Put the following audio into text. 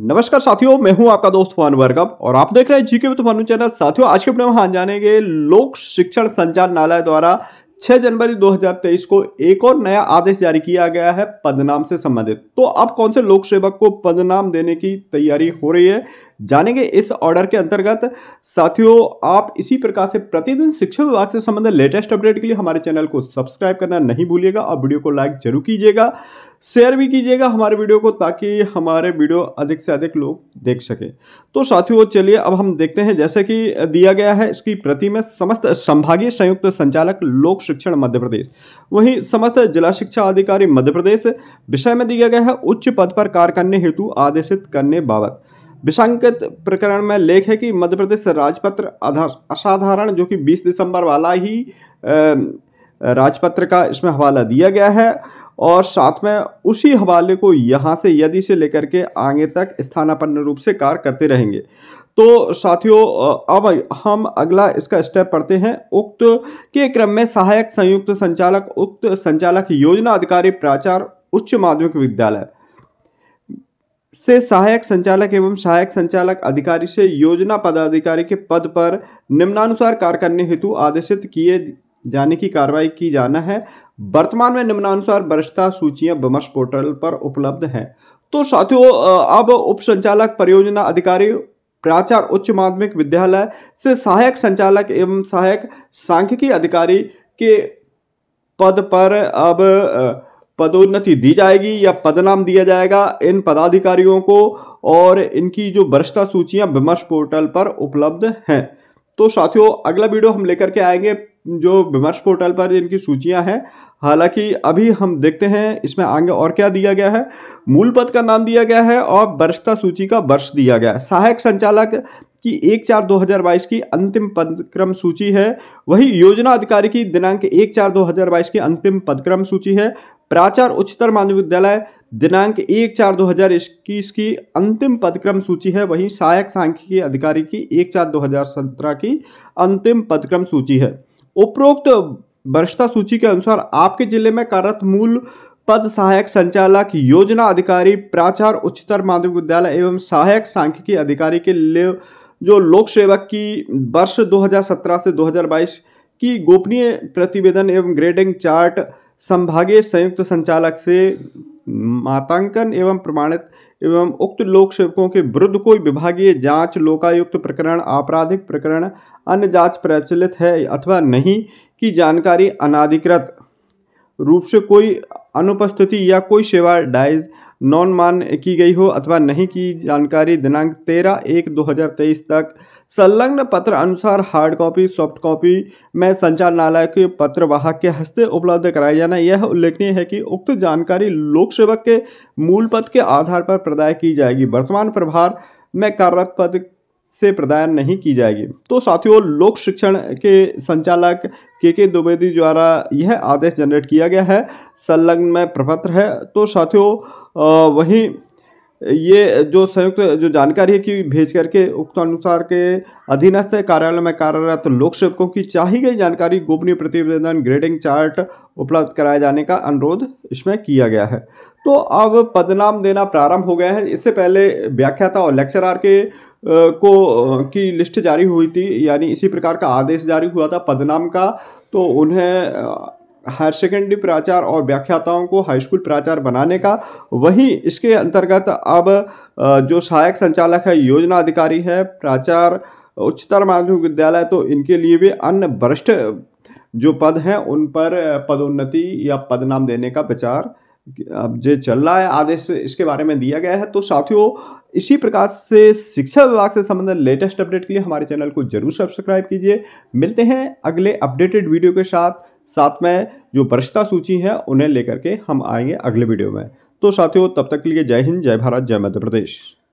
नमस्कार साथियों मैं हूं आपका दोस्त वन वर्गव और आप देख रहे हैं जीके विद चैनल साथियों आज के अपने हम जानेंगे लोक शिक्षण नालय द्वारा 6 जनवरी 2023 को एक और नया आदेश जारी किया गया है पदनाम से संबंधित तो अब कौन से लोक सेवक को पदनाम देने की तैयारी हो रही है जानेंगे इस ऑर्डर के अंतर्गत साथियों आप इसी प्रकार से प्रतिदिन शिक्षा विभाग से संबंधित लेटेस्ट अपडेट के लिए हमारे चैनल को सब्सक्राइब करना नहीं भूलिएगा और वीडियो को लाइक जरूर कीजिएगा शेयर भी कीजिएगा हमारे वीडियो को ताकि हमारे वीडियो अधिक से अधिक लोग देख सकें तो साथियों चलिए अब हम देखते हैं जैसे कि दिया गया है इसकी प्रति में समस्त संभागीय संयुक्त संचालक लोक शिक्षण मध्य प्रदेश वहीं समस्त जिला शिक्षा अधिकारी मध्य प्रदेश विषय में दिया गया है उच्च पद पर कार्य करने हेतु आदेशित करने बाबत विशंकित प्रकरण में लेख है कि मध्य प्रदेश राजपत्र असाधारण जो कि 20 दिसंबर वाला ही राजपत्र का इसमें हवाला दिया गया है और साथ में उसी हवाले को यहाँ से यदि से लेकर के आगे तक स्थानापन्न रूप से कार्य करते रहेंगे तो साथियों अब हम अगला इसका स्टेप पढ़ते हैं उक्त के क्रम में सहायक संयुक्त संचालक उक्त संचालक योजना अधिकारी प्राचार उच्च माध्यमिक विद्यालय से सहायक संचालक एवं सहायक संचालक अधिकारी से योजना पदाधिकारी के पद पर निम्नानुसार कार्य करने हेतु आदेशित किए जाने की कार्रवाई की जाना है वर्तमान में निम्नानुसार वरिष्ठता सूचियां विमर्श पोर्टल पर उपलब्ध हैं तो साथियों अब उप संचालक परियोजना अधिकारी प्राचार उच्च माध्यमिक विद्यालय से सहायक संचालक एवं सहायक सांख्यिकी अधिकारी के पद पर अब पदोन्नति दी जाएगी या पदनाम दिया जाएगा इन पदाधिकारियों को और इनकी जो वरिष्ठता सूचियां विमर्श पोर्टल पर उपलब्ध हैं तो साथियों अगला वीडियो हम लेकर के आएंगे जो विमर्श पोर्टल पर इनकी सूचियां हैं हालांकि अभी हम देखते हैं इसमें आगे और क्या दिया गया है मूल पद का नाम दिया गया है और वरिष्ठता सूची का वर्ष दिया गया है सहायक संचालक की एक चार दो हजार बाईस की अंतिम पदक्रम सूची है वही योजना अधिकारी की दिनांक एक चार दो हजार बाईस की अंतिम पदक्रम सूची है प्राचार उच्चतर माध्यमिक विद्यालय दिनांक एक चार दो हजार इक्कीस की अंतिम पदक्रम सूची है वहीं सहायक सांख्यिकी अधिकारी की एक चार दो हजार सत्रह की अंतिम पदक्रम सूची है उपरोक्त वरिष्ठता सूची के अनुसार आपके जिले में कार्यरत मूल पद सहायक संचालक योजना अधिकारी प्राचार उच्चतर माध्यमिक विद्यालय एवं सहायक सांख्यिकी अधिकारी के लिए जो लोक सेवक की वर्ष 2017 से 2022 की गोपनीय प्रतिवेदन एवं ग्रेडिंग चार्ट संभागीय संयुक्त संचालक से मातांकन एवं प्रमाणित एवं उक्त लोक सेवकों के विरुद्ध कोई विभागीय जांच लोकायुक्त प्रकरण आपराधिक प्रकरण अन्य जांच प्रचलित है अथवा नहीं की जानकारी अनाधिकृत रूप से कोई अनुपस्थिति या कोई सेवा डाइज नॉन मान की गई हो अथवा नहीं की जानकारी दिनांक तेरह एक दो हजार तेईस तक संलग्न पत्र अनुसार हार्ड कॉपी सॉफ्ट कॉपी में संचालनालय के पत्रवाहक के हस्ते उपलब्ध कराया जाना यह उल्लेखनीय है कि उक्त जानकारी लोक सेवक के मूल पद के आधार पर प्रदाय की जाएगी वर्तमान प्रभार में कार्यरत पद से प्रदान नहीं की जाएगी तो साथियों लोक शिक्षण के संचालक के के द्विवेदी द्वारा यह आदेश जनरेट किया गया है संलग्न में प्रपत्र है तो साथियों वहीं ये जो संयुक्त जो जानकारी है कि भेज करके उक्तानुसार के अधीनस्थ कार्यालय में कार्यरत तो लोक सेवकों की चाही गई जानकारी गोपनीय प्रतिवेदन ग्रेडिंग चार्ट उपलब्ध कराए जाने का अनुरोध इसमें किया गया है तो अब पदनाम देना प्रारंभ हो गया है इससे पहले व्याख्याता और लेक्चरार के को की लिस्ट जारी हुई थी यानी इसी प्रकार का आदेश जारी हुआ था पदनाम का तो उन्हें हायर सेकेंडरी प्राचार्य और व्याख्याताओं को हाई स्कूल प्राचार्य बनाने का वहीं इसके अंतर्गत अब जो सहायक संचालक है योजना अधिकारी है प्राचार्य उच्चतर माध्यमिक विद्यालय तो इनके लिए भी अन्य वरिष्ठ जो पद हैं उन पर पदोन्नति या पदनाम देने का विचार अब जो चल रहा है आदेश इसके बारे में दिया गया है तो साथियों इसी प्रकार से शिक्षा विभाग से संबंधित लेटेस्ट अपडेट के लिए हमारे चैनल को जरूर सब्सक्राइब कीजिए मिलते हैं अगले अपडेटेड वीडियो के साथ साथ में जो वरिष्ठता सूची है उन्हें लेकर के हम आएंगे अगले वीडियो में तो साथियों तब तक के लिए जय हिंद जय भारत जय मध्य प्रदेश